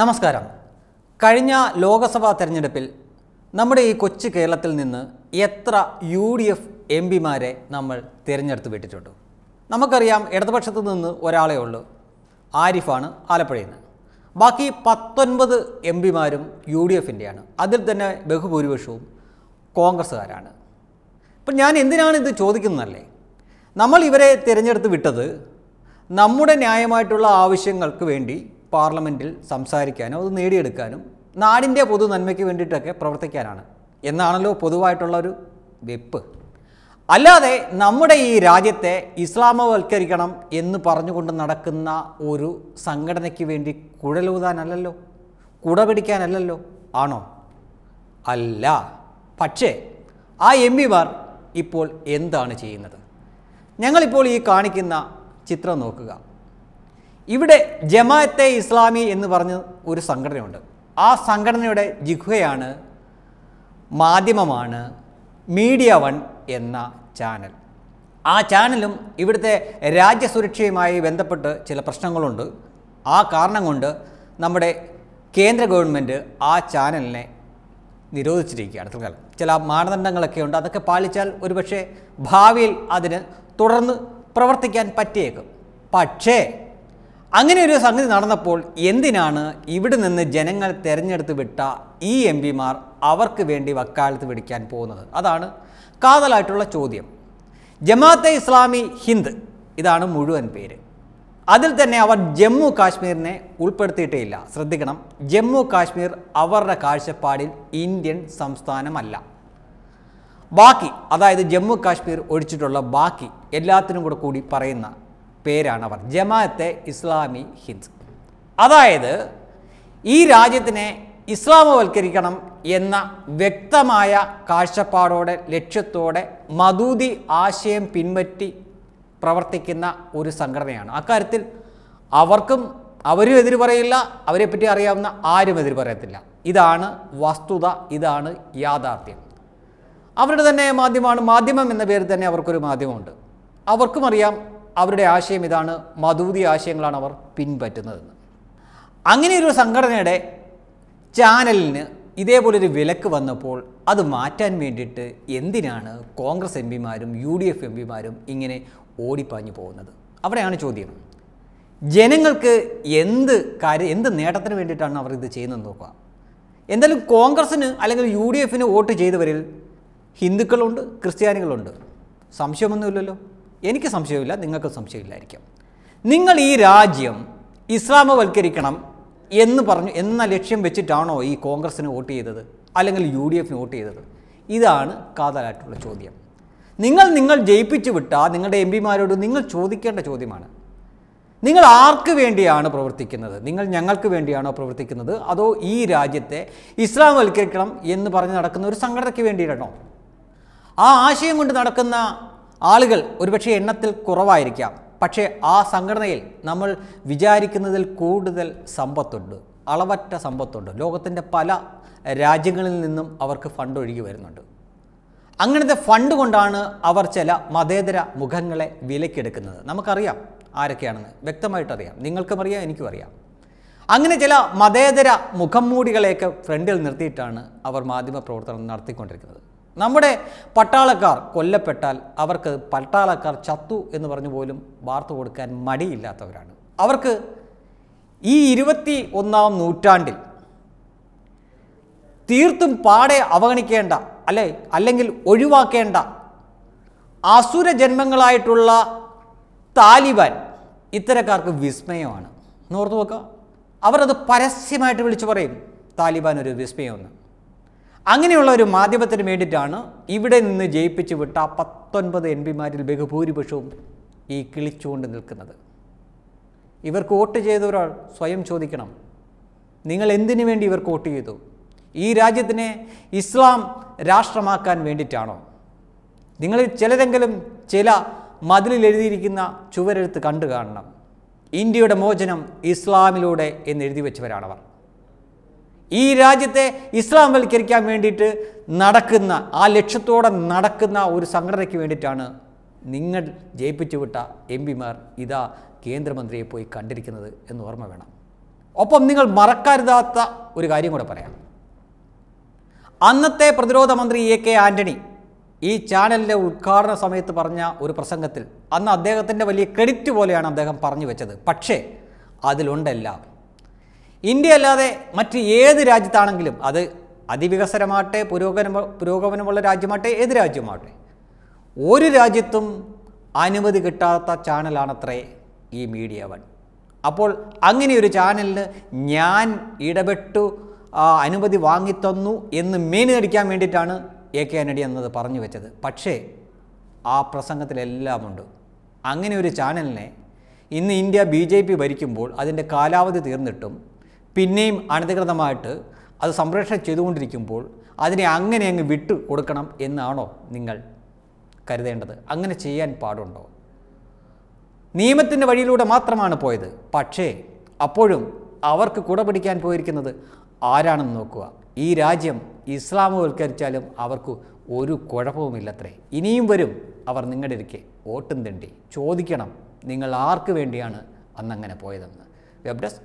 നമസ്കാരം കഴിഞ്ഞ ലോക്സഭാ തെരഞ്ഞെടുപ്പിൽ നമ്മുടെ ഈ കൊച്ചു കേരളത്തിൽ നിന്ന് എത്ര യു ഡി എഫ് എം പിമാരെ നമ്മൾ തിരഞ്ഞെടുത്ത് വിട്ടിട്ടുണ്ട് നമുക്കറിയാം ഇടതുപക്ഷത്തു നിന്ന് ഒരാളെ ഉള്ളൂ ആരിഫാണ് ആലപ്പുഴയിൽ നിന്ന് ബാക്കി പത്തൊൻപത് എം പിമാരും യു ഡി എഫിൻ്റെയാണ് അതിൽ തന്നെ ബഹുഭൂരിപക്ഷവും കോൺഗ്രസ്സുകാരാണ് ഇപ്പം ഞാൻ എന്തിനാണ് ഇത് ചോദിക്കുന്നതല്ലേ നമ്മൾ ഇവരെ തിരഞ്ഞെടുത്ത് വിട്ടത് നമ്മുടെ ന്യായമായിട്ടുള്ള ആവശ്യങ്ങൾക്ക് വേണ്ടി പാർലമെൻറ്റിൽ സംസാരിക്കാനും അത് നേടിയെടുക്കാനും നാടിൻ്റെ പൊതു നന്മയ്ക്ക് വേണ്ടിയിട്ടൊക്കെ പ്രവർത്തിക്കാനാണ് എന്നാണല്ലോ പൊതുവായിട്ടുള്ള ഒരു വെപ്പ് അല്ലാതെ നമ്മുടെ ഈ രാജ്യത്തെ ഇസ്ലാമവൽക്കരിക്കണം എന്ന് പറഞ്ഞുകൊണ്ട് നടക്കുന്ന ഒരു സംഘടനയ്ക്ക് വേണ്ടി കുഴലൂതാനല്ലോ കുട പിടിക്കാനല്ലല്ലോ ആണോ അല്ല പക്ഷേ ആ എം പിമാർ ഇപ്പോൾ എന്താണ് ചെയ്യുന്നത് ഞങ്ങളിപ്പോൾ ഈ കാണിക്കുന്ന ചിത്രം നോക്കുക ഇവിടെ ജമാഅത്തെ ഇസ്ലാമി എന്ന് പറഞ്ഞ ഒരു സംഘടനയുണ്ട് ആ സംഘടനയുടെ ജിഹ്വയാണ് മാധ്യമമാണ് മീഡിയ വൺ എന്ന ചാനൽ ആ ചാനലും ഇവിടുത്തെ രാജ്യസുരക്ഷയുമായി ബന്ധപ്പെട്ട് ചില പ്രശ്നങ്ങളുണ്ട് ആ കാരണം കൊണ്ട് നമ്മുടെ കേന്ദ്ര ഗവൺമെൻറ് ആ ചാനലിനെ നിരോധിച്ചിരിക്കുകയാണ് തൽക്കാലം ചില മാനദണ്ഡങ്ങളൊക്കെ ഉണ്ട് അതൊക്കെ പാലിച്ചാൽ ഒരുപക്ഷെ ഭാവിയിൽ അതിന് തുടർന്ന് പ്രവർത്തിക്കാൻ പറ്റിയേക്കും പക്ഷേ അങ്ങനെ ഒരു സംഗതി നടന്നപ്പോൾ എന്തിനാണ് ഇവിടെ നിന്ന് ജനങ്ങൾ തിരഞ്ഞെടുത്ത് വിട്ട ഈ എം പിമാർ അവർക്ക് വേണ്ടി വക്കാലത്ത് പിടിക്കാൻ പോകുന്നത് അതാണ് കാതലായിട്ടുള്ള ചോദ്യം ജമാഅത്തെ ഇസ്ലാമി ഹിന്ദ് ഇതാണ് മുഴുവൻ പേര് അതിൽ തന്നെ അവർ ജമ്മു കാശ്മീരിനെ ഉൾപ്പെടുത്തിയിട്ടേ ഇല്ല ശ്രദ്ധിക്കണം ജമ്മു കാശ്മീർ അവരുടെ കാഴ്ചപ്പാടിൽ ഇന്ത്യൻ സംസ്ഥാനമല്ല ബാക്കി അതായത് ജമ്മു കാശ്മീർ ഒഴിച്ചിട്ടുള്ള ബാക്കി എല്ലാത്തിനും കൂടെ കൂടി പറയുന്ന പേരാണ് അവർ ജമാഅത്തെ ഇസ്ലാമി ഹിന്ദ് അതായത് ഈ രാജ്യത്തിനെ ഇസ്ലാമവൽക്കരിക്കണം എന്ന വ്യക്തമായ കാഴ്ചപ്പാടോടെ ലക്ഷ്യത്തോടെ മദൂതി ആശയം പിൻപറ്റി പ്രവർത്തിക്കുന്ന ഒരു സംഘടനയാണ് അക്കാര്യത്തിൽ അവർക്കും അവരും എതിര് പറയില്ല അവരെപ്പറ്റി അറിയാവുന്ന ആരും എതിര് പറയത്തില്ല ഇതാണ് വസ്തുത ഇതാണ് യാഥാർത്ഥ്യം അവരുടെ തന്നെ മാധ്യമമാണ് മാധ്യമം എന്ന പേരിൽ തന്നെ അവർക്കൊരു മാധ്യമമുണ്ട് അവർക്കും അറിയാം അവരുടെ ആശയം ഇതാണ് മധൂതി ആശയങ്ങളാണ് അവർ പിൻപറ്റുന്നതെന്ന് അങ്ങനെയൊരു സംഘടനയുടെ ചാനലിന് ഇതേപോലൊരു വിലക്ക് വന്നപ്പോൾ അത് മാറ്റാൻ വേണ്ടിയിട്ട് എന്തിനാണ് കോൺഗ്രസ് എം പിമാരും യു ഡി എഫ് എം പിമാരും ഇങ്ങനെ ഓടിപ്പാഞ്ഞു പോകുന്നത് അവിടെയാണ് ചോദ്യം ജനങ്ങൾക്ക് എന്ത് കാര്യം എന്ത് നേട്ടത്തിന് വേണ്ടിയിട്ടാണ് അവർ ഇത് ചെയ്യുന്നത് നോക്കുക എന്തായാലും കോൺഗ്രസ്സിന് അല്ലെങ്കിൽ യു ഡി എഫിന് വോട്ട് ചെയ്തവരിൽ ഹിന്ദുക്കളുണ്ട് ക്രിസ്ത്യാനികളുണ്ട് സംശയമൊന്നുമില്ലല്ലോ എനിക്ക് സംശയമില്ല നിങ്ങൾക്ക് സംശയമില്ലായിരിക്കും നിങ്ങൾ ഈ രാജ്യം ഇസ്ലാമവൽക്കരിക്കണം എന്ന് പറഞ്ഞു എന്ന ലക്ഷ്യം വെച്ചിട്ടാണോ ഈ കോൺഗ്രസ്സിന് വോട്ട് ചെയ്തത് അല്ലെങ്കിൽ യു ഡി എഫിന് വോട്ട് ചെയ്തത് ഇതാണ് കാതലായിട്ടുള്ള ചോദ്യം നിങ്ങൾ നിങ്ങൾ ജയിപ്പിച്ചു വിട്ട നിങ്ങളുടെ എം പിമാരോട് നിങ്ങൾ ചോദിക്കേണ്ട ചോദ്യമാണ് നിങ്ങൾ ആർക്ക് വേണ്ടിയാണ് പ്രവർത്തിക്കുന്നത് നിങ്ങൾ ഞങ്ങൾക്ക് വേണ്ടിയാണോ പ്രവർത്തിക്കുന്നത് അതോ ഈ രാജ്യത്തെ ഇസ്ലാം വൽക്കരിക്കണം എന്ന് പറഞ്ഞ് നടക്കുന്ന ഒരു സംഘടനയ്ക്ക് വേണ്ടിയിട്ടാണോ ആ ആശയം കൊണ്ട് നടക്കുന്ന ആളുകൾ ഒരുപക്ഷെ എണ്ണത്തിൽ കുറവായിരിക്കാം പക്ഷേ ആ സംഘടനയിൽ നമ്മൾ വിചാരിക്കുന്നതിൽ കൂടുതൽ സമ്പത്തുണ്ട് അളവറ്റ സമ്പത്തുണ്ട് ലോകത്തിൻ്റെ പല രാജ്യങ്ങളിൽ നിന്നും അവർക്ക് ഫണ്ട് ഒഴുകി വരുന്നുണ്ട് അങ്ങനത്തെ ഫണ്ട് കൊണ്ടാണ് അവർ ചില മതേതര മുഖങ്ങളെ വിലക്കെടുക്കുന്നത് നമുക്കറിയാം ആരൊക്കെയാണെന്ന് വ്യക്തമായിട്ടറിയാം നിങ്ങൾക്കും അറിയാം എനിക്കും അറിയാം അങ്ങനെ ചില മതേതര മുഖം മൂടികളെയൊക്കെ ഫ്രണ്ടിൽ നിർത്തിയിട്ടാണ് അവർ മാധ്യമ പ്രവർത്തനം നടത്തിക്കൊണ്ടിരിക്കുന്നത് നമ്മുടെ പട്ടാളക്കാർ കൊല്ലപ്പെട്ടാൽ അവർക്ക് പട്ടാളക്കാർ ചത്തു എന്ന് പറഞ്ഞു പോലും വാർത്ത കൊടുക്കാൻ മടിയില്ലാത്തവരാണ് അവർക്ക് ഈ ഇരുപത്തി ഒന്നാം നൂറ്റാണ്ടിൽ തീർത്തും പാടെ അവഗണിക്കേണ്ട അല്ലെ അല്ലെങ്കിൽ ഒഴിവാക്കേണ്ട അസുര ജന്മങ്ങളായിട്ടുള്ള താലിബാൻ ഇത്തരക്കാർക്ക് വിസ്മയമാണ് നോർത്ത് നോക്കുക അവരത് പരസ്യമായിട്ട് വിളിച്ചു പറയും താലിബാൻ ഒരു വിസ്മയമെന്ന് അങ്ങനെയുള്ള ഒരു മാധ്യമത്തിന് വേണ്ടിയിട്ടാണ് ഇവിടെ നിന്ന് ജയിപ്പിച്ചു വിട്ട പത്തൊൻപത് എം പിമാരിൽ ബഹുഭൂരിപക്ഷവും ഈ കിളിച്ചുകൊണ്ട് നിൽക്കുന്നത് ഇവർക്ക് വോട്ട് ചെയ്ത ഒരാൾ സ്വയം ചോദിക്കണം നിങ്ങൾ എന്തിനു വേണ്ടി ഇവർക്ക് വോട്ട് ചെയ്തു ഈ രാജ്യത്തിനെ ഇസ്ലാം രാഷ്ട്രമാക്കാൻ വേണ്ടിയിട്ടാണോ നിങ്ങൾ ചിലതെങ്കിലും ചില മതിലിൽ എഴുതിയിരിക്കുന്ന ചുവരെഴുത്ത് കണ്ടു കാണണം ഇന്ത്യയുടെ മോചനം ഇസ്ലാമിലൂടെ എന്ന് എഴുതി വെച്ചവരാണവർ ഈ രാജ്യത്തെ ഇസ്ലാം വൽക്കരിക്കാൻ വേണ്ടിയിട്ട് നടക്കുന്ന ആ ലക്ഷ്യത്തോടെ നടക്കുന്ന ഒരു സംഘടനയ്ക്ക് വേണ്ടിയിട്ടാണ് നിങ്ങൾ ജയിപ്പിച്ചുവിട്ട എം പിമാർ ഇതാ കേന്ദ്രമന്ത്രിയെ പോയി കണ്ടിരിക്കുന്നത് എന്ന് ഓർമ്മ വേണം ഒപ്പം നിങ്ങൾ മറക്കരുതാത്ത ഒരു കാര്യം കൂടെ പറയാം അന്നത്തെ പ്രതിരോധ മന്ത്രി എ കെ ആൻ്റണി ഈ ചാനലിൻ്റെ ഉദ്ഘാടന സമയത്ത് പറഞ്ഞ ഒരു പ്രസംഗത്തിൽ അന്ന് അദ്ദേഹത്തിൻ്റെ വലിയ ക്രെഡിറ്റ് പോലെയാണ് അദ്ദേഹം പറഞ്ഞു വെച്ചത് പക്ഷേ അതിലുണ്ടെല്ലാം ഇന്ത്യ അല്ലാതെ മറ്റ് ഏത് രാജ്യത്താണെങ്കിലും അത് അതിവികസനമാകട്ടെ പുരോഗമന പുരോഗമനമുള്ള രാജ്യമാകട്ടെ ഏത് രാജ്യമാകട്ടെ ഒരു രാജ്യത്തും അനുമതി കിട്ടാത്ത ചാനലാണത്രേ ഈ മീഡിയ വൺ അപ്പോൾ അങ്ങനെ ഒരു ചാനലിന് ഞാൻ ഇടപെട്ടു അനുമതി വാങ്ങിത്തന്നു എന്ന് മേനടിക്കാൻ വേണ്ടിയിട്ടാണ് എ കെ ആന്റണി എന്നത് പറഞ്ഞു വെച്ചത് പക്ഷേ ആ പ്രസംഗത്തിലെല്ലാമുണ്ട് അങ്ങനെ ഒരു ചാനലിനെ ഇന്ന് ഇന്ത്യ ബി ജെ പി ഭരിക്കുമ്പോൾ അതിൻ്റെ കാലാവധി തീർന്നിട്ടും പിന്നെയും അനധികൃതമായിട്ട് അത് സംരക്ഷണം ചെയ്തുകൊണ്ടിരിക്കുമ്പോൾ അതിനെ അങ്ങനെ അങ്ങ് വിട്ടു കൊടുക്കണം എന്നാണോ നിങ്ങൾ കരുതേണ്ടത് അങ്ങനെ ചെയ്യാൻ പാടുണ്ടോ നിയമത്തിൻ്റെ വഴിയിലൂടെ മാത്രമാണ് പോയത് പക്ഷേ അപ്പോഴും അവർക്ക് കുട പിടിക്കാൻ പോയിരിക്കുന്നത് ആരാണെന്ന് നോക്കുക ഈ രാജ്യം ഇസ്ലാമവൽക്കരിച്ചാലും അവർക്ക് ഒരു കുഴപ്പവുമില്ലത്രേ ഇനിയും വരും അവർ നിങ്ങളുടെ ഇരിക്കെ വോട്ടും തണ്ടി ചോദിക്കണം നിങ്ങൾ ആർക്ക് വേണ്ടിയാണ് അന്നങ്ങനെ പോയതെന്ന് വെബ് ഡെസ്ക്